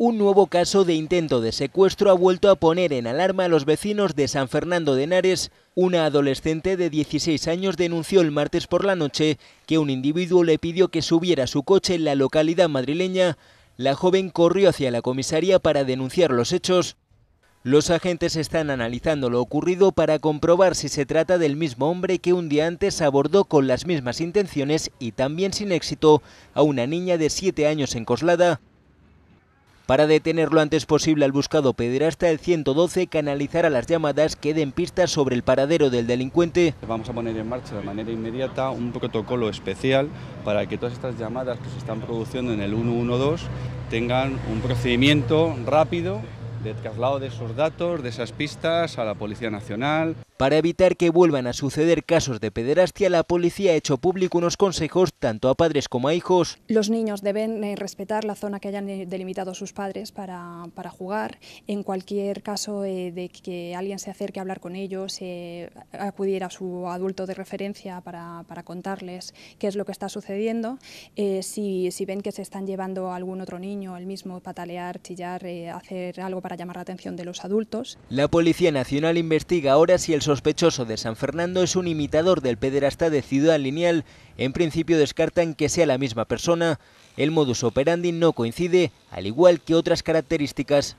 Un nuevo caso de intento de secuestro ha vuelto a poner en alarma a los vecinos de San Fernando de Henares. Una adolescente de 16 años denunció el martes por la noche que un individuo le pidió que subiera su coche en la localidad madrileña. La joven corrió hacia la comisaría para denunciar los hechos. Los agentes están analizando lo ocurrido para comprobar si se trata del mismo hombre que un día antes abordó con las mismas intenciones y también sin éxito a una niña de 7 años en Coslada. Para detener lo antes posible al buscado hasta el 112 a las llamadas que den pistas sobre el paradero del delincuente. Vamos a poner en marcha de manera inmediata un protocolo especial para que todas estas llamadas que se están produciendo en el 112 tengan un procedimiento rápido de traslado de esos datos, de esas pistas a la Policía Nacional. Para evitar que vuelvan a suceder casos de pederastia, la policía ha hecho público unos consejos tanto a padres como a hijos. Los niños deben eh, respetar la zona que hayan eh, delimitado sus padres para, para jugar. En cualquier caso eh, de que alguien se acerque a hablar con ellos, eh, acudir a su adulto de referencia para, para, contarles qué es lo que está sucediendo. Si, si, ven que se están llevando a algún otro niño, el mismo, patalear, chillar, hacer algo para para llamar la atención de los adultos. La Policía Nacional investiga ahora si el sospechoso de San Fernando es un imitador del pederasta de Ciudad Lineal. En principio descartan que sea la misma persona. El modus operandi no coincide, al igual que otras características.